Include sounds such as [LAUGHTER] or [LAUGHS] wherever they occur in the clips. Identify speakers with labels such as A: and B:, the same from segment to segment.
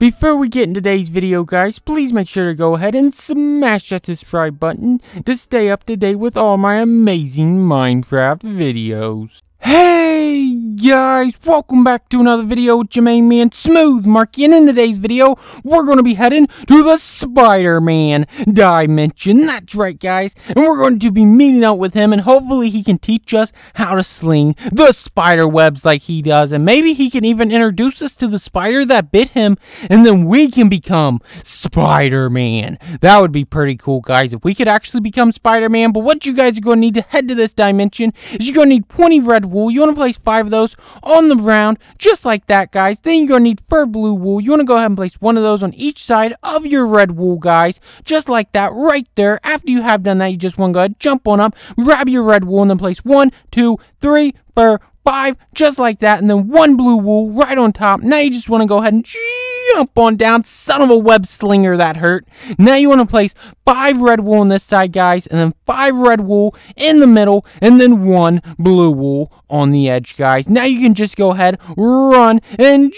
A: Before we get into today's video guys, please make sure to go ahead and smash that subscribe button to stay up to date with all my amazing Minecraft videos. Hey guys, welcome back to another video with Jermaine Man Smooth Marky, and in today's video, we're going to be heading to the Spider-Man dimension, that's right guys, and we're going to be meeting out with him, and hopefully he can teach us how to sling the spider webs like he does, and maybe he can even introduce us to the spider that bit him, and then we can become Spider-Man. That would be pretty cool guys, if we could actually become Spider-Man, but what you guys are going to need to head to this dimension is you're going to need 20 red wool, you want to place 5 of those, on the round, just like that, guys. Then you're going to need fur blue wool. You want to go ahead and place one of those on each side of your red wool, guys. Just like that, right there. After you have done that, you just want to go ahead, jump on up, grab your red wool, and then place one, two, three, fur, five, just like that. And then one blue wool right on top. Now you just want to go ahead and jump on down, son of a web slinger that hurt. Now you want to place five red wool on this side, guys, and then five red wool in the middle, and then one blue wool on the edge, guys. Now you can just go ahead, run, and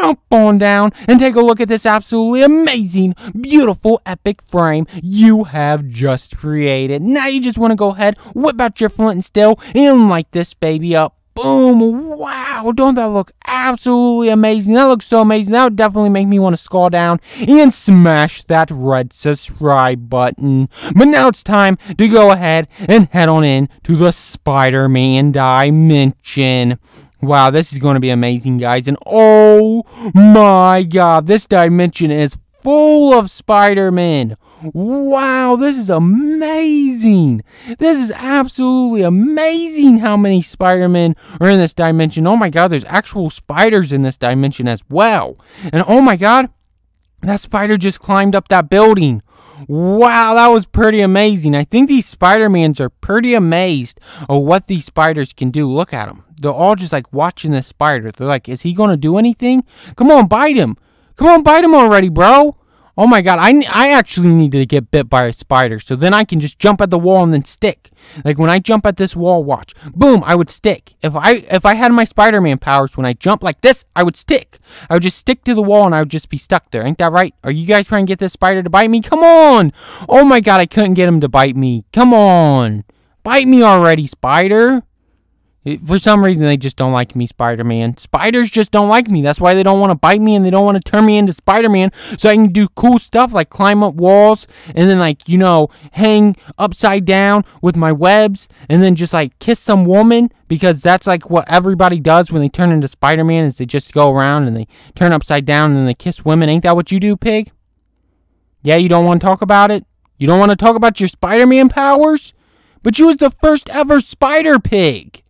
A: jump on down and take a look at this absolutely amazing, beautiful, epic frame you have just created. Now you just want to go ahead, whip out your flint and steel, and light this baby up boom, wow, don't that look absolutely amazing? That looks so amazing. That would definitely make me want to scroll down and smash that red subscribe button. But now it's time to go ahead and head on in to the Spider-Man dimension. Wow, this is going to be amazing, guys. And oh my god, this dimension is full of Spider-Man. Wow, this is amazing. This is absolutely amazing how many Spider-Men are in this dimension. Oh my god, there's actual spiders in this dimension as well. And oh my god, that spider just climbed up that building. Wow, that was pretty amazing. I think these Spider-Mans are pretty amazed at what these spiders can do. Look at them. They're all just like watching this spider. They're like, is he going to do anything? Come on, bite him. Come on, bite him already, bro. Oh my god, I, I actually need to get bit by a spider so then I can just jump at the wall and then stick. Like when I jump at this wall, watch. Boom, I would stick. If I if I had my Spider-Man powers, when I jump like this, I would stick. I would just stick to the wall and I would just be stuck there. Ain't that right? Are you guys trying to get this spider to bite me? Come on. Oh my god, I couldn't get him to bite me. Come on. Bite me already, spider. For some reason, they just don't like me, Spider Man. Spiders just don't like me. That's why they don't want to bite me and they don't want to turn me into Spider Man so I can do cool stuff like climb up walls and then, like, you know, hang upside down with my webs and then just, like, kiss some woman because that's, like, what everybody does when they turn into Spider Man is they just go around and they turn upside down and they kiss women. Ain't that what you do, pig? Yeah, you don't want to talk about it? You don't want to talk about your Spider Man powers? But you was the first ever Spider Pig.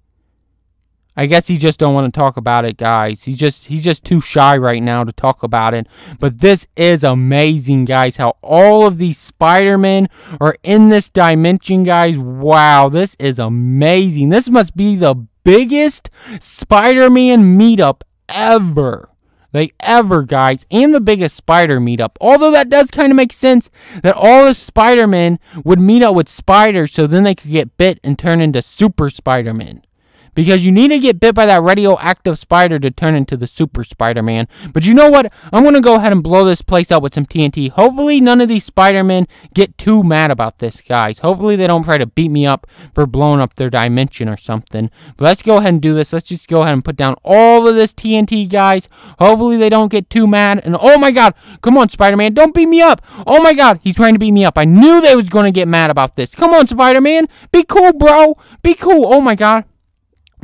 A: I guess he just don't want to talk about it, guys. He's just he's just too shy right now to talk about it. But this is amazing, guys, how all of these Spider-Men are in this dimension, guys. Wow, this is amazing. This must be the biggest Spider-Man meetup ever. Like ever, guys, and the biggest spider meetup. Although that does kind of make sense that all the Spider-Men would meet up with spiders so then they could get bit and turn into super spider men because you need to get bit by that radioactive spider to turn into the super Spider-Man. But you know what? I'm going to go ahead and blow this place up with some TNT. Hopefully none of these Spider-Men get too mad about this, guys. Hopefully they don't try to beat me up for blowing up their dimension or something. But let's go ahead and do this. Let's just go ahead and put down all of this TNT, guys. Hopefully they don't get too mad. And oh my god, come on, Spider-Man, don't beat me up. Oh my god, he's trying to beat me up. I knew they was going to get mad about this. Come on, Spider-Man. Be cool, bro. Be cool. Oh my god.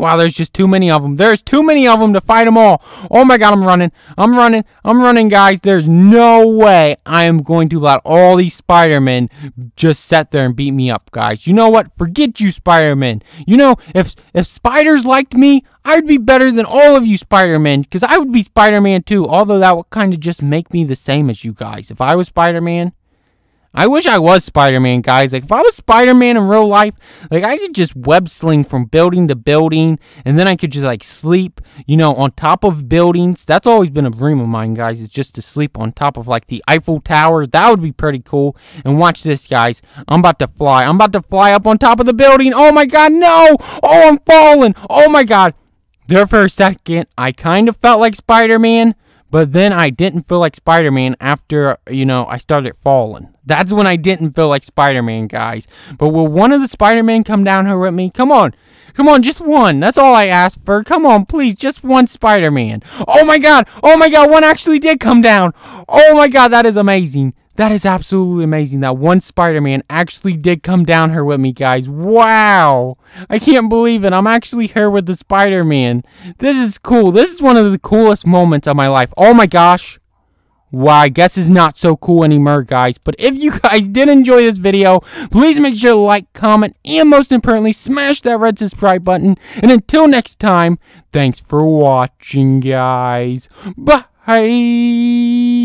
A: Wow, there's just too many of them. There's too many of them to fight them all. Oh my god, I'm running. I'm running. I'm running, guys. There's no way I am going to let all these Spider-Men just sit there and beat me up, guys. You know what? Forget you, Spider-Man. You know, if if spiders liked me, I'd be better than all of you Spider-Men because I would be Spider-Man too, although that would kind of just make me the same as you guys. If I was Spider-Man, I wish I was Spider Man, guys. Like, if I was Spider Man in real life, like, I could just web sling from building to building, and then I could just, like, sleep, you know, on top of buildings. That's always been a dream of mine, guys, is just to sleep on top of, like, the Eiffel Tower. That would be pretty cool. And watch this, guys. I'm about to fly. I'm about to fly up on top of the building. Oh my god, no! Oh, I'm falling! Oh my god. There for a second, I kind of felt like Spider Man. But then I didn't feel like Spider Man after, you know, I started falling. That's when I didn't feel like Spider Man, guys. But will one of the Spider Men come down here with me? Come on. Come on, just one. That's all I asked for. Come on, please. Just one Spider Man. Oh my god. Oh my god. One actually did come down. Oh my god. That is amazing. That is absolutely amazing that one Spider-Man actually did come down here with me, guys. Wow! I can't believe it. I'm actually here with the Spider-Man. This is cool. This is one of the coolest moments of my life. Oh my gosh! Well, I guess it's not so cool anymore, guys. But if you [LAUGHS] guys did enjoy this video, please make sure to like, comment, and most importantly, smash that red subscribe button. And until next time, thanks for watching, guys. Bye!